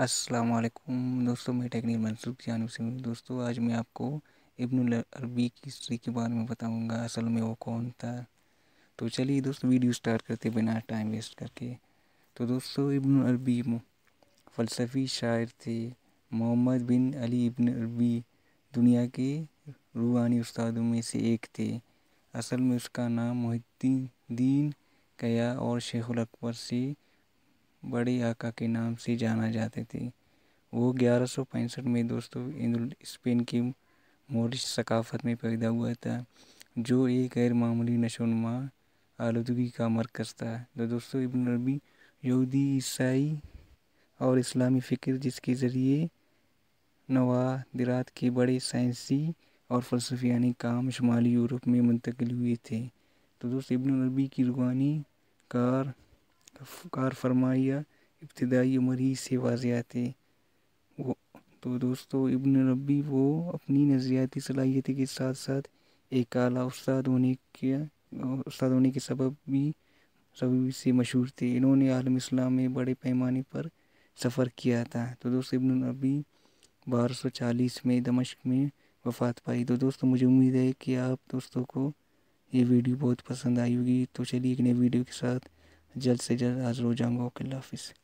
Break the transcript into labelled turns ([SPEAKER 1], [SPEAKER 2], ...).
[SPEAKER 1] السلام علیکم دوستوں میں ٹیکنیکل منصوب کی جانب سے ہوں دوستوں آج میں آپ کو ابن العربی کی ہسٹری کے بارے میں بتاؤں گا اصل میں وہ کون تھا تو چلیے دوست ویڈیو سٹارٹ کرتے بنا ٹائم ویسٹ کر کے تو دوستوں ابن العربی فلسفی شاعر تھے محمد بن علی ابن عربی دنیا کے روحانی استادوں میں سے ایک تھے اصل میں اس کا نام محدین دین کیا قیا اور شیخ الاکبر سے بڑی آقا کے نام سے جانا جاتے تھے وہ گیارہ سو پینسٹھ میں دوستو اسپین کی مورش ثقافت میں پیدا ہوا تھا جو ایک غیر معمولی نشو نما آلودگی کا مرکز تھا تو دوستو ابن عربی یہودی عیسائی اور اسلامی فکر جس کے ذریعے نوادرات کے بڑے سائنسی اور فلسفیانی کام شمالی یورپ میں منتقل ہوئے تھے تو دوست ابن عربی کی روانی کار کار فرمایا ابتدائی مریض سے واضح وہ تو دوستو ابن ربی وہ اپنی نظریاتی صلاحیت کے ساتھ ساتھ ایک اعلیٰ استاد ہونے کے استاد ہونے کے سبب بھی سبب سے مشہور تھے انہوں نے عالم اسلام میں بڑے پیمانے پر سفر کیا تھا تو دوست ابن ربی بارہ سو چالیس میں دمشق میں وفات پائی تو دوستو مجھے امید ہے کہ آپ دوستوں کو یہ ویڈیو بہت پسند آئی ہوگی تو چلیے ایک نئے ویڈیو کے ساتھ جلد سے جلد حاضر ہو جاؤں گا اوکے اللہ حافظ